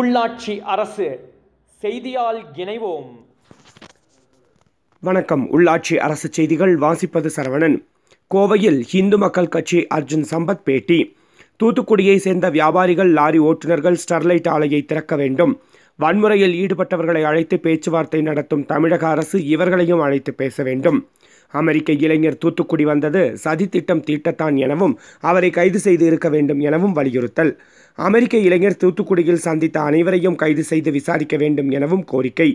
உள்ளாட்சி அரசு செய்தியால் இணைவோம் வணக்கம் உள்ளாட்சி அரசு செய்திகள் வாசிப்பது சரவணன் கோவையில் இந்து மக்கள் கட்சி அர்ஜுன் சம்பத் பேட்டி தூத்துக்குடியை சேர்ந்த வியாபாரிகள் லாரி ஓட்டுநர்கள் ஸ்டெர்லைட் ஆலையை திறக்க வேண்டும் வன்முறையில் ஈடுபட்டவர்களை அழைத்து பேச்சுவார்த்தை நடத்தும் தமிழக அரசு இவர்களையும் அழைத்து பேச வேண்டும் அமெரிக்க இளைஞர் தூத்துக்குடி வந்தது சதித்திட்டம் தீட்டத்தான் எனவும் அவரை கைது செய்து இருக்க வேண்டும் எனவும் வலியுறுத்தல் அமெரிக்க இளைஞர் தூத்துக்குடியில் சந்தித்த அனைவரையும் கைது செய்து விசாரிக்க வேண்டும் எனவும் கோரிக்கை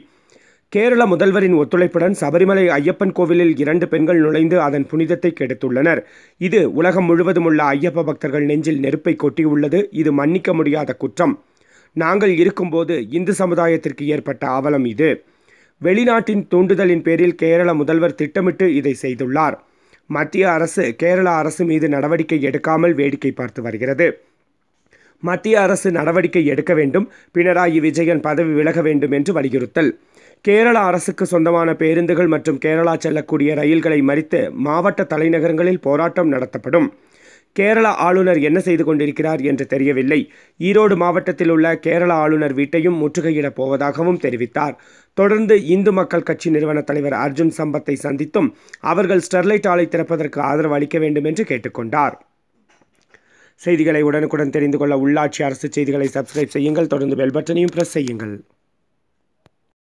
கேரள முதல்வரின் ஒத்துழைப்புடன் சபரிமலை ஐயப்பன் கோவிலில் இரண்டு பெண்கள் நுழைந்து அதன் புனிதத்தை கெடுத்துள்ளனர் இது உலகம் முழுவதும் உள்ள ஐயப்ப பக்தர்கள் நெஞ்சில் நெருப்பை கொட்டியுள்ளது இது மன்னிக்க முடியாத குற்றம் நாங்கள் இருக்கும்போது இந்து சமுதாயத்திற்கு ஏற்பட்ட அவலம் இது வெளிநாட்டின் தூண்டுதலின் பேரில் கேரள முதல்வர் திட்டமிட்டு இதை செய்துள்ளார் மத்திய அரசு கேரள அரசு மீது நடவடிக்கை எடுக்காமல் வேடிக்கை பார்த்து வருகிறது மத்திய அரசு நடவடிக்கை எடுக்க வேண்டும் பினராயி விஜயன் பதவி விலக வேண்டும் என்று வலியுறுத்தல் கேரள அரசுக்கு சொந்தமான பேருந்துகள் மற்றும் கேரளா செல்லக்கூடிய ரயில்களை மறித்து மாவட்ட தலைநகரங்களில் போராட்டம் நடத்தப்படும் கேரள ஆளுநர் என்ன செய்து கொண்டிருக்கிறார் என்று தெரியவில்லை ஈரோடு மாவட்டத்தில் உள்ள கேரள ஆளுநர் வீட்டையும் முற்றுகையிடப் போவதாகவும் தெரிவித்தார் தொடர்ந்து இந்து மக்கள் கட்சி நிறுவன தலைவர் அர்ஜுன் சம்பத்தை சந்தித்தும் அவர்கள் ஸ்டெர்லைட் ஆலை திறப்பதற்கு ஆதரவு அளிக்க வேண்டும் என்று கேட்டுக்கொண்டார் செய்திகளை உடனுக்குடன் தெரிந்து கொள்ள உள்ளாட்சி அரசு செய்திகளை சப்ஸ்கிரைப் செய்யுங்கள் தொடர்ந்து பெல் பட்டனையும் பிரஸ் செய்யுங்கள்